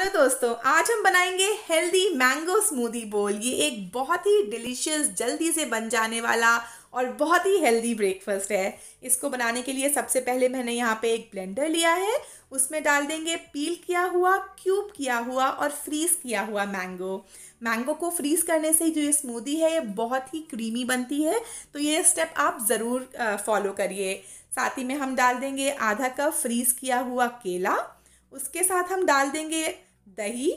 hello दोस्तों आज हम बनाएंगे हेल्दी मैंगो स्मूदी बोल ये एक बहुत ही डिलीशियस जल्दी से बन जाने वाला और बहुत ही हेल्दी ब्रेकफास्ट है इसको बनाने के लिए सबसे पहले मैंने यहाँ पे एक ब्लेंडर लिया है उसमें डाल देंगे पील किया हुआ क्यूब किया हुआ और फ्रीज़ किया हुआ मैंगो मैंगो को फ्रीज़ करने से जो ये स्मूदी है ये बहुत ही क्रीमी बनती है तो ये स्टेप आप ज़रूर फॉलो करिए साथ ही में हम डाल देंगे आधा कप फ्रीज़ किया हुआ केला उसके साथ हम डाल देंगे दही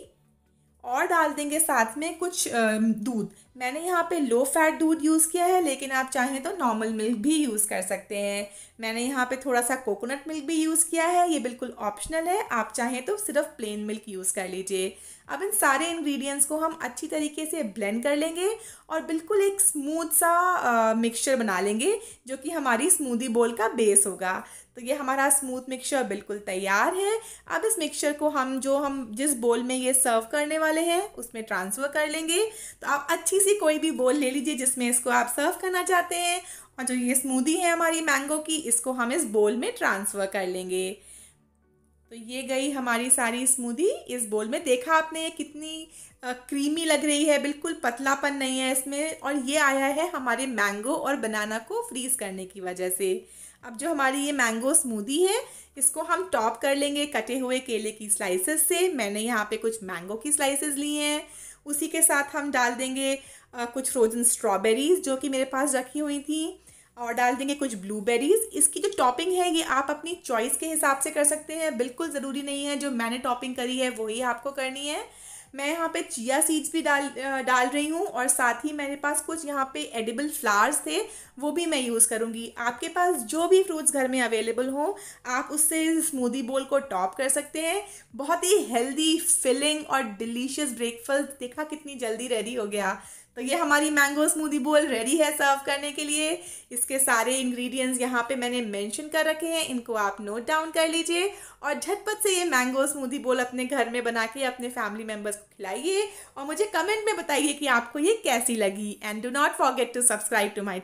और डाल देंगे साथ में कुछ दूध मैंने यहाँ पे लो फैट दूध यूज़ किया है लेकिन आप चाहें तो नॉर्मल मिल्क भी यूज़ कर सकते हैं मैंने यहाँ पे थोड़ा सा कोकोनट मिल्क भी यूज़ किया है ये बिल्कुल ऑप्शनल है आप चाहें तो सिर्फ प्लेन मिल्क यूज़ कर लीजिए अब इन सारे इंग्रेडिएंट्स को हम अच्छी तरीके से ब्लेंड कर लेंगे और बिल्कुल एक स्मूथ सा मिक्सचर बना लेंगे जो कि हमारी स्मूदी बोल का बेस होगा तो ये हमारा स्मूथ मिक्सचर बिल्कुल तैयार है अब इस मिक्सचर को हम जो हम जिस बोल में ये सर्व करने वाले हैं उसमें ट्रांसफ़र कर लेंगे तो आप अच्छी सी कोई भी बोल ले लीजिए जिसमें इसको आप सर्व करना चाहते हैं और जो ये स्मूदी है हमारी मैंगो की इसको हम इस बोल में ट्रांसफ़र कर लेंगे तो ये गई हमारी सारी स्मूदी इस बोल में देखा आपने कितनी क्रीमी लग रही है बिल्कुल पतलापन नहीं है इसमें और ये आया है हमारे मैंगो और बनाना को फ्रीज़ करने की वजह से अब जो हमारी ये मैंगो स्मूदी है इसको हम टॉप कर लेंगे कटे हुए केले की स्लाइसेस से मैंने यहाँ पे कुछ मैंगो की स्लाइसेस ली हैं उसी के साथ हम डाल देंगे कुछ फ्रोजन स्ट्रॉबेरीज़ जो कि मेरे पास रखी हुई थी और डाल देंगे कुछ ब्लूबेरीज़ इसकी जो टॉपिंग है ये आप अपनी चॉइस के हिसाब से कर सकते हैं बिल्कुल ज़रूरी नहीं है जो मैंने टॉपिंग करी है वही आपको करनी है मैं यहाँ पे चिया सीड्स भी डाल डाल रही हूँ और साथ ही मेरे पास कुछ यहाँ पे एडिबल फ्लावर्स थे वो भी मैं यूज़ करूँगी आपके पास जो भी फ्रूट्स घर में अवेलेबल हो आप उससे स्मूदी बोल को टॉप कर सकते हैं बहुत ही हेल्दी फिलिंग और डिलीशियस ब्रेकफास्ट देखा कितनी जल्दी रेडी हो गया तो ये हमारी मैंगो स्मूदी बोल रेडी है सर्व करने के लिए इसके सारे इंग्रेडिएंट्स यहाँ पे मैंने मेंशन कर रखे हैं इनको आप नोट डाउन कर लीजिए और झटपट से ये मैंगो स्मूदी बोल अपने घर में बना के अपने फैमिली मेम्बर्स को खिलाइए और मुझे कमेंट में बताइए कि आपको ये कैसी लगी and do not forget to subscribe to my